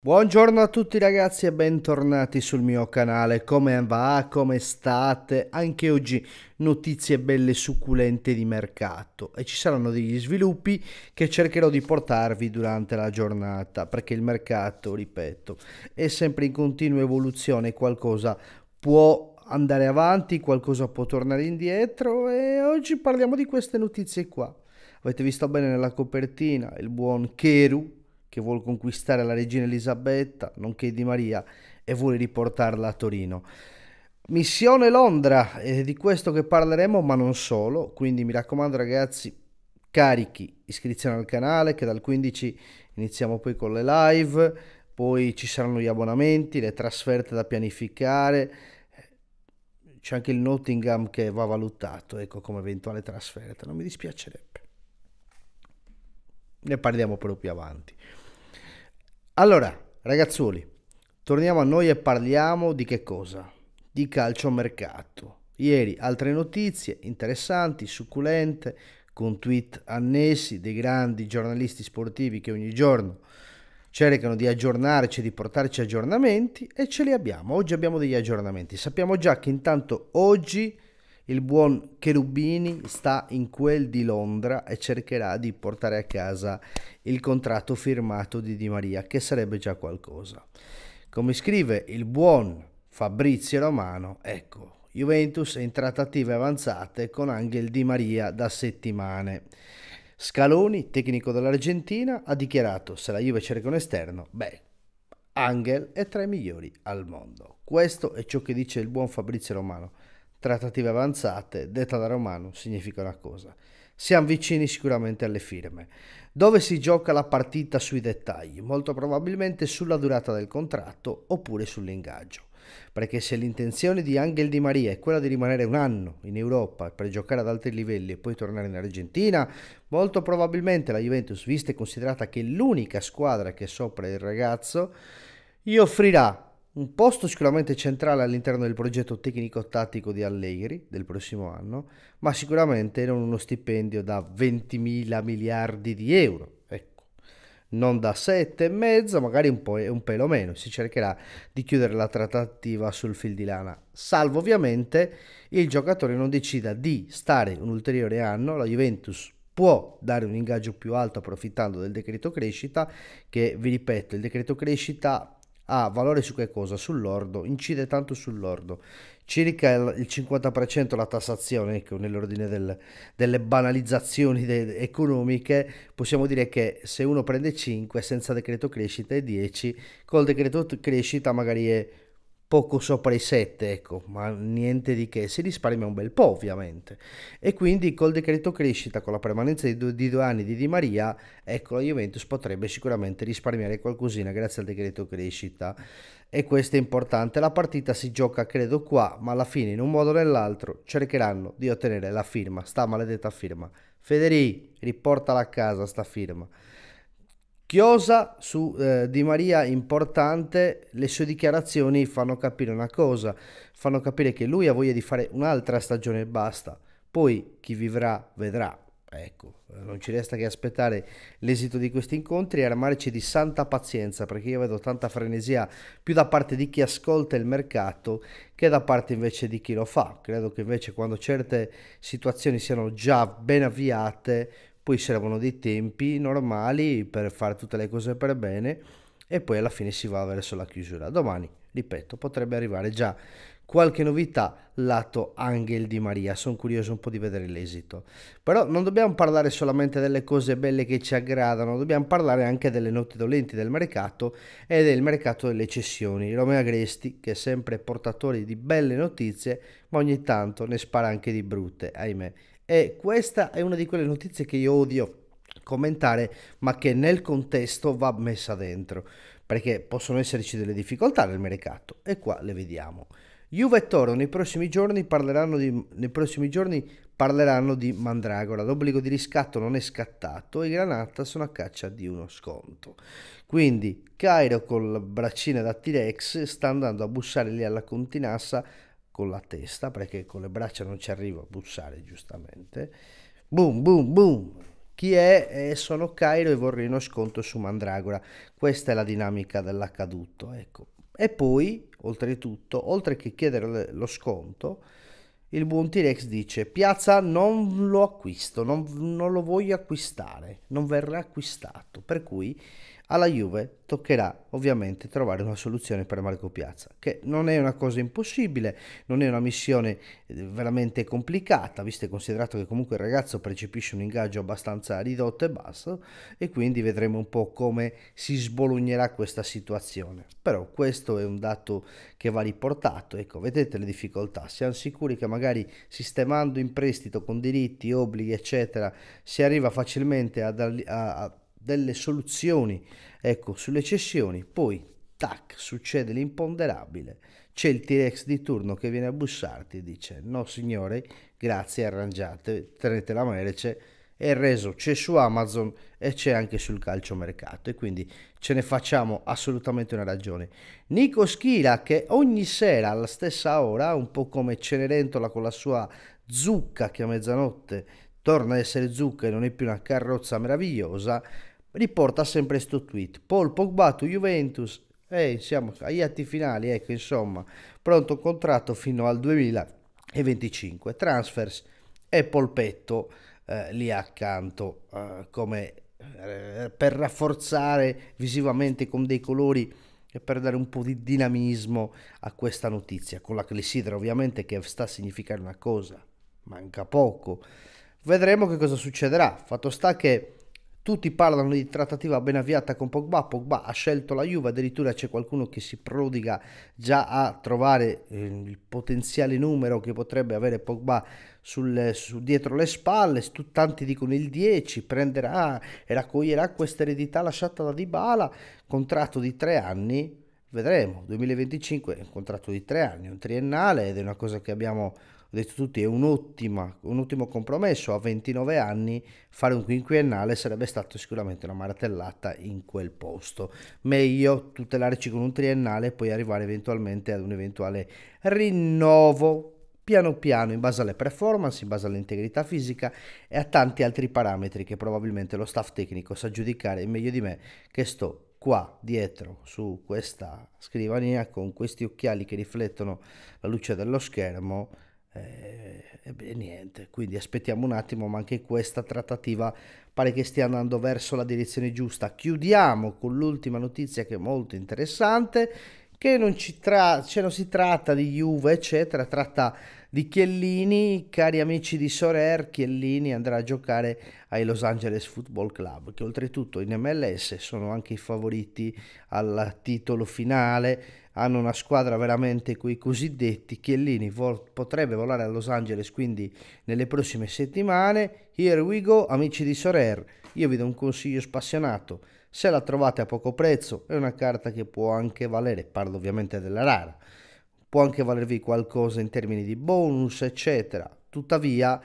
Buongiorno a tutti ragazzi e bentornati sul mio canale, come va, come state? Anche oggi notizie belle succulente di mercato e ci saranno degli sviluppi che cercherò di portarvi durante la giornata perché il mercato, ripeto, è sempre in continua evoluzione, qualcosa può andare avanti, qualcosa può tornare indietro e oggi parliamo di queste notizie qua. Avete visto bene nella copertina il buon Keru che vuole conquistare la regina Elisabetta, nonché di Maria, e vuole riportarla a Torino. Missione Londra, è di questo che parleremo, ma non solo, quindi mi raccomando ragazzi, carichi, iscrizione al canale, che dal 15 iniziamo poi con le live, poi ci saranno gli abbonamenti, le trasferte da pianificare, c'è anche il Nottingham che va valutato, ecco, come eventuale trasferta, non mi dispiacerebbe ne parliamo proprio più avanti. Allora, ragazzuoli, torniamo a noi e parliamo di che cosa? Di calciomercato. Ieri altre notizie interessanti, succulente, con tweet annessi dei grandi giornalisti sportivi che ogni giorno cercano di aggiornarci, di portarci aggiornamenti e ce li abbiamo. Oggi abbiamo degli aggiornamenti. Sappiamo già che intanto oggi il buon Cherubini sta in quel di Londra e cercherà di portare a casa il contratto firmato di Di Maria, che sarebbe già qualcosa. Come scrive il buon Fabrizio Romano, ecco, Juventus è in trattative avanzate con Angel Di Maria da settimane. Scaloni, tecnico dell'Argentina, ha dichiarato se la Juve cerca un esterno, beh, Angel è tra i migliori al mondo. Questo è ciò che dice il buon Fabrizio Romano. Trattative avanzate, detta da Romano, significa una cosa. Siamo vicini sicuramente alle firme. Dove si gioca la partita sui dettagli? Molto probabilmente sulla durata del contratto oppure sull'ingaggio. Perché se l'intenzione di Angel Di Maria è quella di rimanere un anno in Europa per giocare ad altri livelli e poi tornare in Argentina, molto probabilmente la Juventus, vista e considerata che è l'unica squadra che è sopra il ragazzo, gli offrirà un posto sicuramente centrale all'interno del progetto tecnico-tattico di Allegri del prossimo anno, ma sicuramente non uno stipendio da 20 mila miliardi di euro, ecco. non da sette e mezzo, magari un, po', un pelo meno, si cercherà di chiudere la trattativa sul fil di lana, salvo ovviamente il giocatore non decida di stare un ulteriore anno, la Juventus può dare un ingaggio più alto approfittando del decreto crescita che vi ripeto il decreto crescita ha ah, valore su che cosa? Sull'ordo, incide tanto sull'ordo. Circa il 50% la tassazione, ecco, nell'ordine del, delle banalizzazioni de- economiche, possiamo dire che se uno prende 5 senza decreto crescita è 10, col decreto crescita magari è poco sopra i 7, ecco, ma niente di che, si risparmia un bel po' ovviamente. E quindi col decreto crescita, con la permanenza di due, di due anni di Di Maria, ecco la Juventus potrebbe sicuramente risparmiare qualcosina grazie al decreto crescita. E questo è importante, la partita si gioca credo qua, ma alla fine in un modo o nell'altro cercheranno di ottenere la firma, sta maledetta firma. Federici, riportala a casa sta firma. Chiosa su eh, Di Maria importante, le sue dichiarazioni fanno capire una cosa, fanno capire che lui ha voglia di fare un'altra stagione e basta, poi chi vivrà vedrà. Ecco, eh, non ci resta che aspettare l'esito di questi incontri e armarci di santa pazienza perché io vedo tanta frenesia più da parte di chi ascolta il mercato che da parte invece di chi lo fa. Credo che invece quando certe situazioni siano già ben avviate poi servono dei tempi normali per fare tutte le cose per bene e poi alla fine si va verso la chiusura. Domani, ripeto, potrebbe arrivare già qualche novità lato Angel di Maria, sono curioso un po' di vedere l'esito. Però non dobbiamo parlare solamente delle cose belle che ci aggradano, dobbiamo parlare anche delle note dolenti del mercato e del mercato delle cessioni. Romeo Agresti, che è sempre portatore di belle notizie, ma ogni tanto ne spara anche di brutte, ahimè, e questa è una di quelle notizie che io odio commentare, ma che nel contesto va messa dentro, perché possono esserci delle difficoltà nel mercato e qua le vediamo. Juve e Toro nei prossimi giorni parleranno di, nei prossimi giorni parleranno di Mandragora. L'obbligo di riscatto non è scattato i Granata sono a caccia di uno sconto. Quindi Cairo col braccino da T-Rex sta andando a bussare lì alla Continassa con la testa perché con le braccia non ci arrivo a bussare giustamente. Boom, boom, boom. Chi è? Eh, sono Cairo e vorrei uno sconto su Mandragora. Questa è la dinamica dell'accaduto, ecco. E poi, oltretutto, oltre che chiedere lo sconto, il buon T-Rex dice Piazza non lo acquisto, non, non lo voglio acquistare, non verrà acquistato. Per cui alla Juve toccherà ovviamente trovare una soluzione per Marco Piazza, che non è una cosa impossibile, non è una missione eh, veramente complicata, visto e considerato che comunque il ragazzo percepisce un ingaggio abbastanza ridotto e basso, e quindi vedremo un po' come si sbolognerà questa situazione. Però questo è un dato che va riportato, ecco, vedete le difficoltà, siamo sicuri che magari sistemando in prestito con diritti, obblighi, eccetera, si arriva facilmente ad, a, a delle soluzioni ecco, sulle cessioni, poi tac, succede l'imponderabile, c'è il T-Rex di turno che viene a bussarti e dice no signore, grazie, arrangiate, tenete la merce, è reso, c'è su Amazon e c'è anche sul calciomercato e quindi ce ne facciamo assolutamente una ragione. Nico Schira che ogni sera alla stessa ora, un po' come Cenerentola con la sua zucca che a mezzanotte torna ad essere zucca e non è più una carrozza meravigliosa, riporta sempre questo tweet. Paul Pogba to Juventus, eh, siamo agli atti finali, ecco insomma, pronto contratto fino al 2025, transfers e polpetto eh, lì accanto eh, come eh, per rafforzare visivamente con dei colori e per dare un po' di dinamismo a questa notizia, con la clessidra ovviamente che sta a significare una cosa, manca poco. Vedremo che cosa succederà. Fatto sta che tutti parlano di trattativa ben avviata con Pogba, Pogba ha scelto la Juve, addirittura c'è qualcuno che si prodiga già a trovare eh, il potenziale numero che potrebbe avere Pogba sul, su, dietro le spalle, tanti dicono il 10, prenderà e raccoglierà questa eredità lasciata da Dybala, contratto di tre anni, vedremo, 2025 è un contratto di tre anni, un triennale ed è una cosa che abbiamo ho detto tutti, è un, un ottimo compromesso, a 29 anni fare un quinquennale sarebbe stato sicuramente una maratellata in quel posto, meglio tutelarci con un triennale e poi arrivare eventualmente ad un eventuale rinnovo piano piano in base alle performance, in base all'integrità fisica e a tanti altri parametri che probabilmente lo staff tecnico sa giudicare meglio di me che sto qua dietro su questa scrivania con questi occhiali che riflettono la luce dello schermo eh, e beh, niente, quindi aspettiamo un attimo, ma anche questa trattativa pare che stia andando verso la direzione giusta. Chiudiamo con l'ultima notizia che è molto interessante che non ci tra- cioè non si tratta di Juve, eccetera, tratta di Chiellini, cari amici di Sorer, Chiellini andrà a giocare ai Los Angeles Football Club, che oltretutto in MLS sono anche i favoriti al titolo finale, hanno una squadra veramente coi cosiddetti, Chiellini vol- potrebbe volare a Los Angeles quindi nelle prossime settimane, Here we go, amici di Sorer, io vi do un consiglio spassionato. Se la trovate a poco prezzo è una carta che può anche valere, parlo ovviamente della rara, può anche valervi qualcosa in termini di bonus, eccetera. Tuttavia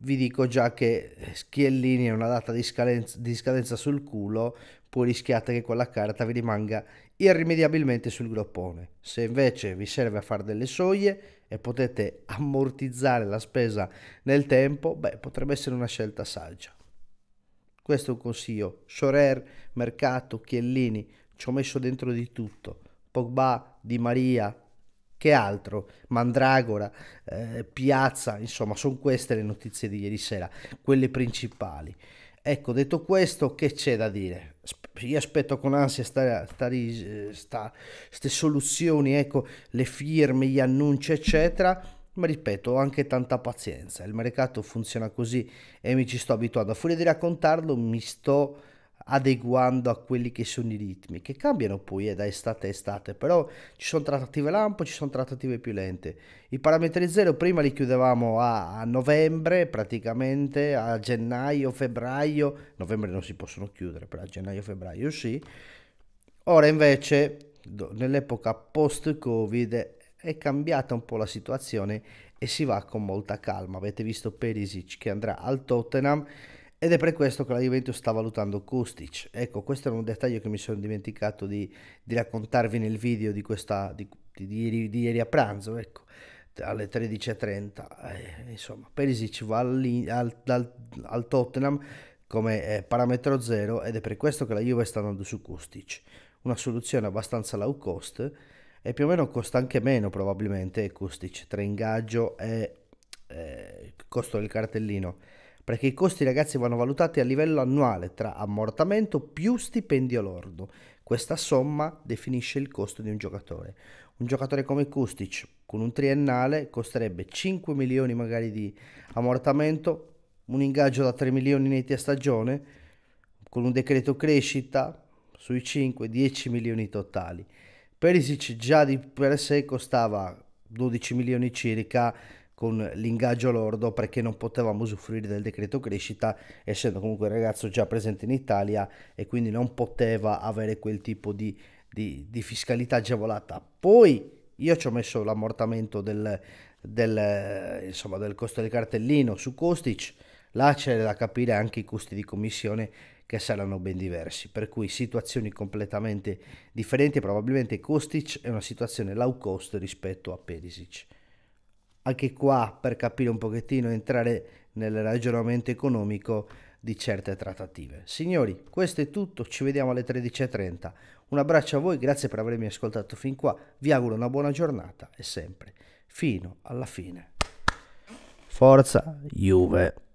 vi dico già che Schiellini è una data di scadenza, di scadenza sul culo, poi rischiate che quella carta vi rimanga irrimediabilmente sul groppone. Se invece vi serve a fare delle soglie e potete ammortizzare la spesa nel tempo, beh, potrebbe essere una scelta saggia. Questo è un consiglio. Sorer, Mercato, Chiellini, ci ho messo dentro di tutto. Pogba, Di Maria, che altro? Mandragora, eh, Piazza, insomma, sono queste le notizie di ieri sera, quelle principali. Ecco, detto questo, che c'è da dire? Io aspetto con ansia queste soluzioni, ecco, le firme, gli annunci, eccetera, ma ripeto, ho anche tanta pazienza. Il mercato funziona così e mi ci sto abituando. A furia di raccontarlo, mi sto adeguando a quelli che sono i ritmi, che cambiano poi eh, da estate a estate, però ci sono trattative lampo, ci sono trattative più lente. I parametri zero prima li chiudevamo a, a novembre praticamente, a gennaio, febbraio, novembre non si possono chiudere, però a gennaio, febbraio sì. Ora invece nell'epoca post-Covid è cambiata un po' la situazione e si va con molta calma. Avete visto Perisic che andrà al Tottenham ed è per questo che la Juventus sta valutando Kostic. Ecco, questo era un dettaglio che mi sono dimenticato di, di raccontarvi nel video di, questa, di, di, ieri a pranzo, ecco, alle 13.30. Eh, insomma, Perisic va al, al, al Tottenham come eh, parametro zero ed è per questo che la Juve sta andando su Kostic. Una soluzione abbastanza low cost e più o meno costa anche meno probabilmente Kostic tra ingaggio e eh, costo del cartellino perché i costi ragazzi vanno valutati a livello annuale tra ammortamento più stipendio lordo. Questa somma definisce il costo di un giocatore. Un giocatore come Kustic con un triennale costerebbe 5 milioni magari di ammortamento, un ingaggio da 3 milioni netti a stagione, con un decreto crescita sui 5, 10 milioni totali. Perisic già di per sé costava 12 milioni circa con l'ingaggio lordo perché non potevamo usufruire del decreto crescita essendo comunque un ragazzo già presente in Italia e quindi non poteva avere quel tipo di, di, di fiscalità agevolata. Poi io ci ho messo l'ammortamento del, del, insomma, del costo del cartellino su Kostic, là c'è da capire anche i costi di commissione che saranno ben diversi, per cui situazioni completamente differenti, probabilmente Kostic è una situazione low cost rispetto a Perisic anche qua per capire un pochettino, entrare nel ragionamento economico di certe trattative. Signori, questo è tutto, ci vediamo alle 13.30. Un abbraccio a voi, grazie per avermi ascoltato fin qua, vi auguro una buona giornata e sempre, fino alla fine. Forza Juve!